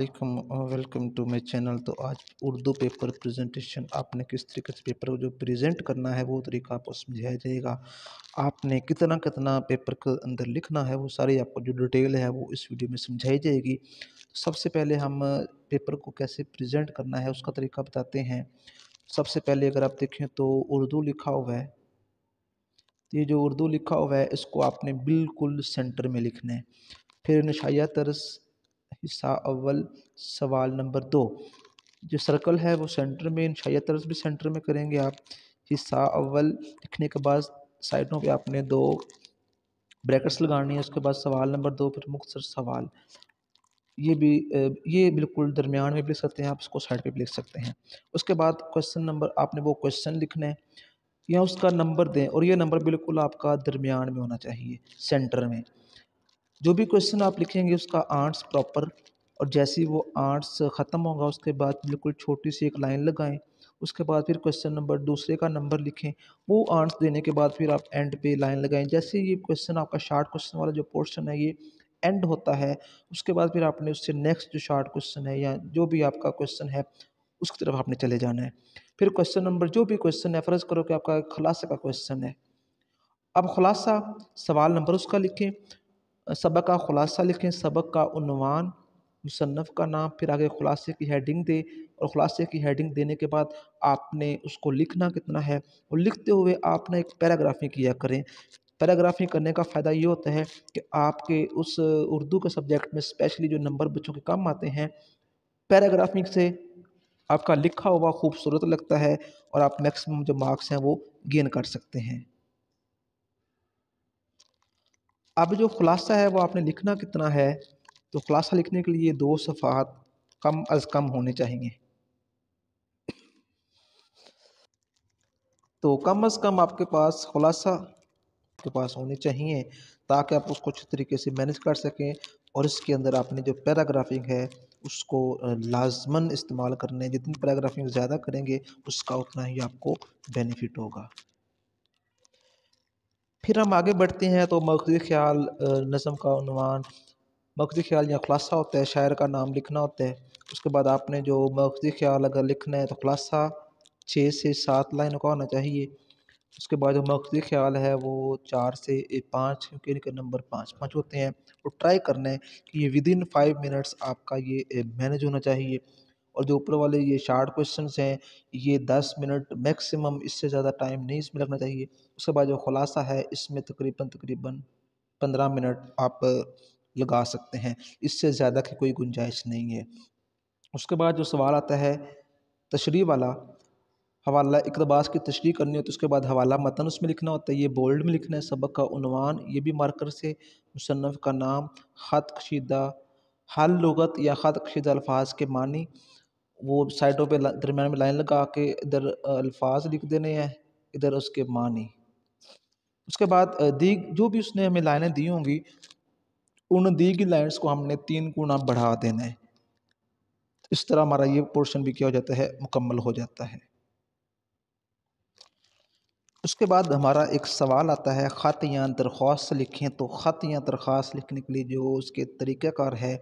welcome to my channel तो आज Urdu paper presentation आपने किस तरीके से पेपर को जो प्रेजेंट करना है वो तरीका आपको समझाया जाएगा आपने कितना कितना पेपर के अंदर लिखना है वो सारी आपको जो डिटेल है वो इस वीडियो में समझाई जाएगी तो सबसे पहले हम पेपर को कैसे प्रेजेंट करना है उसका तरीका बताते हैं सबसे पहले अगर आप देखें तो उर्दू लिखा हुआ है ये जो उर्दू लिखा हुआ है इसको आपने बिल्कुल सेंटर में लिखना है फिर नशाया तरस हिस्सा अव्वल सवाल नंबर दो जो सर्कल है वो सेंटर में इंशाया तर्ज भी सेंटर में करेंगे आप हिस्सा अव्वल लिखने के बाद साइडों पे आपने दो ब्रैकेट्स लगानी है उसके बाद सवाल नंबर दो फिर मुख्तर सवाल ये भी ये बिल्कुल दरमियान में भी लिख सकते हैं आप इसको साइड पे भी लिख सकते हैं उसके बाद क्वेश्चन नंबर आपने वो क्वेश्चन लिखना है या उसका नंबर दें और ये नंबर बिल्कुल आपका दरमियान में होना चाहिए सेंटर में जो भी क्वेश्चन आप लिखेंगे उसका आंट्स प्रॉपर और जैसे ही वो आर्ट्स ख़त्म होगा उसके बाद बिल्कुल छोटी सी एक लाइन लगाएं उसके बाद फिर क्वेश्चन नंबर दूसरे का नंबर लिखें वो आंट्स देने के बाद फिर आप एंड पे लाइन लगाएं जैसे ये क्वेश्चन आपका शार्ट क्वेश्चन वाला जो पोर्शन है ये एंड होता है उसके बाद फिर आपने उससे नेक्स्ट जो शार्ट क्वेश्चन है या जो भी आपका क्वेश्चन है उसकी तरफ आपने चले जाना है फिर क्वेश्चन नंबर जो भी क्वेश्चन है फ़र्ज़ करो कि आपका खुलासा का क्वेश्चन है अब खुलासा सवाल नंबर उसका लिखें सबक का ख़ुलासा लिखें सबक का उनवान मुसनफ़ का नाम फिर आगे ख़ुलासे की हेडिंग दे और ख़ुलासे की हेडिंग देने के बाद आपने उसको लिखना कितना है और लिखते हुए आपने एक पैराग्राफी किया करें पैराग्राफी करने का फ़ायदा ये होता है कि आपके उस उर्दू के सब्जेक्ट में स्पेशली जो नंबर बच्चों के कम आते हैं पैराग्राफी से आपका लिखा हुआ खूबसूरत लगता है और आप मैक्सिमम जो मार्क्स हैं वो गेन कर सकते हैं अब जो ख़ुलासा है वो आपने लिखना कितना है तो ख़ुलासा लिखने के लिए दो सफ़ात कम अज़ कम होने चाहिए तो कम अज़ कम आपके पास ख़ुलासा आपके पास होने चाहिए ताकि आप उसको अच्छे तरीके से मैनेज कर सकें और इसके अंदर आपने जो पैराग्राफिंग है उसको लाजमन इस्तेमाल करने जितनी पैराग्राफिंग ज़्यादा करेंगे उसका उतना ही आपको बेनिफिट होगा फिर हम आगे बढ़ते हैं तो मखज़ ख्याल नज़म का नवान मखज़ ख्याल या खुलासा होता है शायर का नाम लिखना होता है उसके बाद आपने जो मखज़ ख्याल अगर लिखना है तो खुलासा छः से सात लाइनों का होना चाहिए उसके बाद जो मखज़ ख्याल है वो चार से पाँच क्योंकि नंबर पाँच पाँच होते हैं और ट्राई करना है कि ये विद इन फाइव मिनट्स आपका ये मैनेज होना चाहिए और जो ऊपर वाले ये शार्ट क्वेश्चन हैं ये दस मिनट मैक्सिमम इससे ज़्यादा टाइम नहीं इसमें लगना चाहिए उसके बाद जो खुलासा है इसमें तकरीबन तकरीबन पंद्रह मिनट आप लगा सकते हैं इससे ज़्यादा की कोई गुंजाइश नहीं है उसके बाद जो सवाल आता है तशरी वाला हवाला इकतबास की तशरी करनी होती तो है उसके बाद हवाला मतन उसमें लिखना होता है ये बोल्ड में लिखना है सबक का उनवान ये भी मार्कर से मुसनफ़ का नाम ख़त कशीदा हल लगत या ख़त कशीदा अल्फाज के मानी वो साइडों पे दरम्यान में लाइन लगा के इधर अल्फाज लिख देने हैं इधर उसके मानी उसके बाद दी जो भी उसने हमें लाइनें दी होंगी उन दी की लाइन्स को हमने तीन गुना बढ़ा देना है इस तरह हमारा ये पोर्शन भी क्या हो जाता है मुकम्मल हो जाता है उसके बाद हमारा एक सवाल आता है ख़त या दरख्वास्त लिखें तो ख़त या दरख्वास्त लिखने के लिए जो उसके तरीक़ाकार है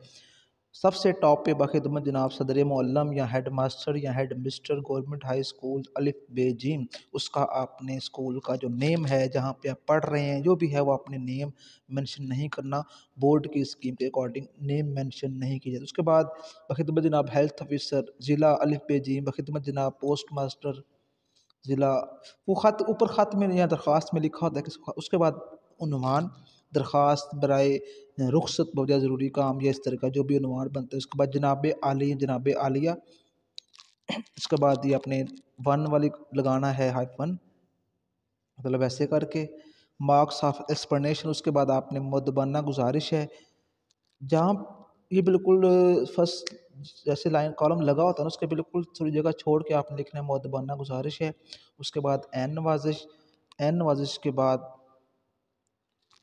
सबसे टॉप पे बखिदमत जनाब सदर मोलम या हेड मास्टर या head mister government high school अलिफ बेजीम उसका आपने स्कूल का जो नेम है जहाँ पे आप पढ़ रहे हैं जो भी है वो आपने नेम मेंशन नहीं करना बोर्ड की स्कीम के अकॉर्डिंग नेम मेंशन नहीं किया जाता उसके बाद बखिदमत जनाब हेल्थ ऑफिसर ज़िला अलिफ बेजीम बखिदमत जनाब पोस्ट मास्टर ज़िला वो ख़त ऊपर ख़त में या दरख्वास्त में लिखा होता है कि उसके बाद उनवान दरख्वास्त बरए बहुत ज़्यादा ज़रूरी काम या इस तरह का जो भी अनुमान बनता है उसके बाद जनाब आली जनाब आलिया उसके बाद ये अपने वन वाली लगाना है हाइफ वन मतलब ऐसे करके मार्क्स ऑफ एक्सप्लेनेशन उसके बाद आपने मदबाना गुजारिश है जहाँ ये बिल्कुल फर्स्ट जैसे लाइन कॉलम लगा होता है ना उसके बिल्कुल थोड़ी जगह छोड़ के आपने लिखना है मदबाना गुजारिश है उसके बाद एन वाजिश एन वाजिश के बाद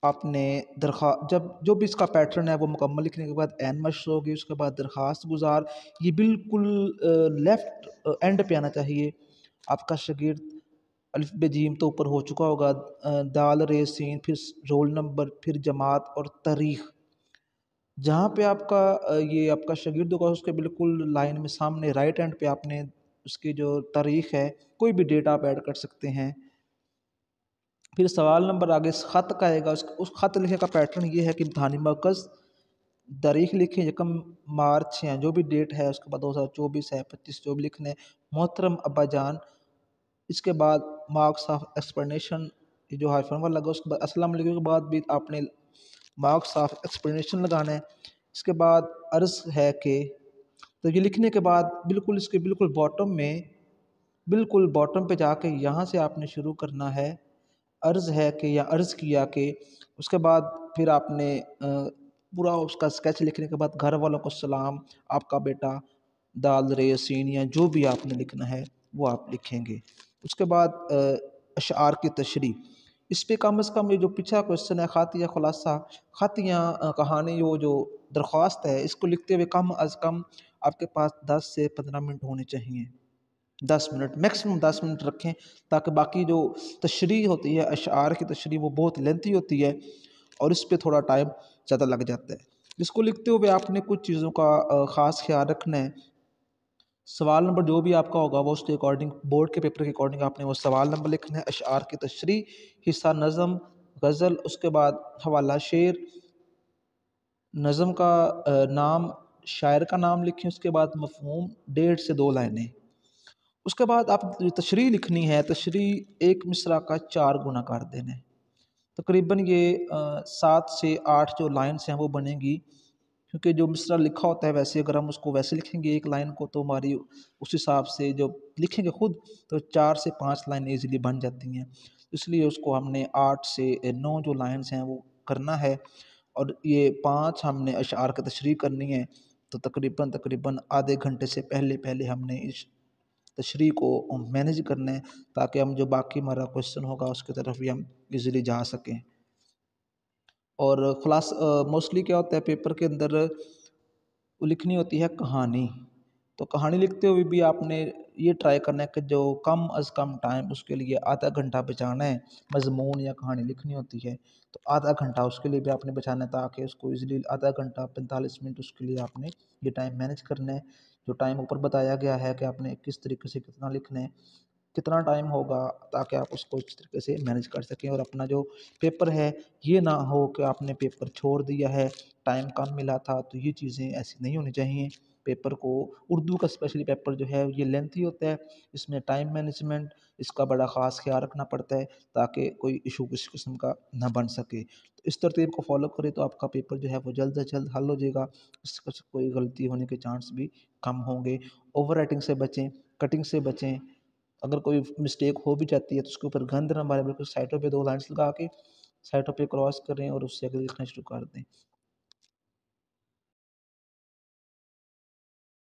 आपने दरख्वा जब जो भी इसका पैटर्न है वो मुकम्मल लिखने के बाद एन मश होगी उसके बाद दरख्वास्त गुजार ये बिल्कुल लेफ़्ट एंड पे आना चाहिए आपका शागिर्द अल्फ बजीम तो ऊपर हो चुका होगा दाल रेसिन फिर रोल नंबर फिर जमात और तारीख जहाँ पे आपका ये आपका शागिर्द होगा उसके बिल्कुल लाइन में सामने राइट एंड पे आपने उसकी जो तारीख है कोई भी डेट आप ऐड कर सकते हैं फिर सवाल नंबर आगे इस ख़त का आएगा उस उस ख़त लिखने का पैटर्न ये है कि धानी मरकज़ तारीख लिखें यकम मार्च या जो भी डेट है उसके बाद दो हज़ार चौबीस है पच्चीस जो भी लिखने मोहतरम अब्बा जान इसके बाद मार्क्स ऑफ एक्सप्लेनेशन जो हाइफन वाला लगा उसके बाद असलम लिखने के बाद भी आपने मार्क्स ऑफ एक्सप्लेनेशन लगाना है इसके बाद अर्ज़ है कि तो ये लिखने के बाद बिल्कुल इसके बिल्कुल बॉटम में बिल्कुल बॉटम पे जाके यहाँ से आपने शुरू करना है अर्ज़ है कि या अर्ज़ किया कि उसके बाद फिर आपने पूरा उसका स्केच लिखने के बाद घर वालों को सलाम आपका बेटा दाल रे या जो भी आपने लिखना है वो आप लिखेंगे उसके बाद अशार की तशरी इस पर कम अज़ कम ये जो पिछला क्वेश्चन है या ख़ुलासा या कहानी वो जो दरख्वास्त है इसको लिखते हुए कम अज़ कम आपके पास दस से पंद्रह मिनट होने चाहिए दस मिनट मैक्सिमम दस मिनट रखें ताकि बाकी जो तशरी होती है अशार की तशरी वो बहुत लेंथी होती है और इस पर थोड़ा टाइम ज़्यादा लग जाता है इसको लिखते हुए आपने कुछ चीज़ों का ख़ास ख्याल रखना है सवाल नंबर जो भी आपका होगा वो उसके अकॉर्डिंग बोर्ड के पेपर के अकॉर्डिंग आपने वो सवाल नंबर लिखना है अशार की तशरी हिस्सा नज़म गज़ल उसके बाद हवाला शेर नज़म का नाम शायर का नाम लिखें उसके बाद मफहूम डेढ़ से दो लाइनें उसके बाद आप तशरी लिखनी है तशरी एक मिसरा का चार गुना कर देना है तकरीबन ये सात से आठ जो लाइन्स हैं वो बनेंगी क्योंकि जो मिसरा लिखा होता है वैसे अगर हम उसको वैसे लिखेंगे एक लाइन को तो हमारी उस हिसाब से जो लिखेंगे खुद तो चार से पाँच लाइन ईजिली बन जाती हैं इसलिए उसको हमने आठ से नौ जो लाइन्स हैं वो करना है और ये पाँच हमने अशार का तशरी करनी है तो तकरीबन तकरीबन आधे घंटे से पहले पहले हमने इस तशरी को मैनेज कर लें ताकि हम जो बाकी हमारा क्वेश्चन होगा उसकी तरफ भी हम इजीली जा सकें और ख़ुलास मोस्टली क्या होता है पेपर के अंदर लिखनी होती है कहानी तो कहानी लिखते हुए भी आपने ये ट्राई करना है कि जो कम अज़ कम टाइम उसके लिए आधा घंटा बचाना है मज़मून या कहानी लिखनी होती है तो आधा घंटा उसके लिए भी आपने बचाना है ताकि उसको ईज़िली आधा घंटा पैंतालीस मिनट उसके लिए आपने ये टाइम मैनेज करना है जो टाइम ऊपर बताया गया है कि आपने किस तरीके से कितना लिखना है कितना टाइम होगा ताकि आप उसको इस तरीके से मैनेज कर सकें और अपना जो पेपर है ये ना हो कि आपने पेपर छोड़ दिया है टाइम कम मिला था तो ये चीज़ें ऐसी नहीं होनी चाहिए पेपर को उर्दू का स्पेशली पेपर जो है ये लेंथी होता है इसमें टाइम मैनेजमेंट इसका बड़ा ख़ास ख्याल रखना पड़ता है ताकि कोई इशू किसी किस्म का ना बन सके तो इस तरतीब को फॉलो करें तो आपका पेपर जो है वो जल्द से जल्द हल हो जाएगा इसका कोई गलती होने के चांस भी कम होंगे ओवर राइटिंग से बचें कटिंग से बचें अगर कोई मिस्टेक हो भी जाती है तो उसके ऊपर गंद ना हमारे बिल्कुल साइडों पे दो लाइन्स लगा के साइडों पे क्रॉस करें और उससे अगर लिखना शुरू कर दें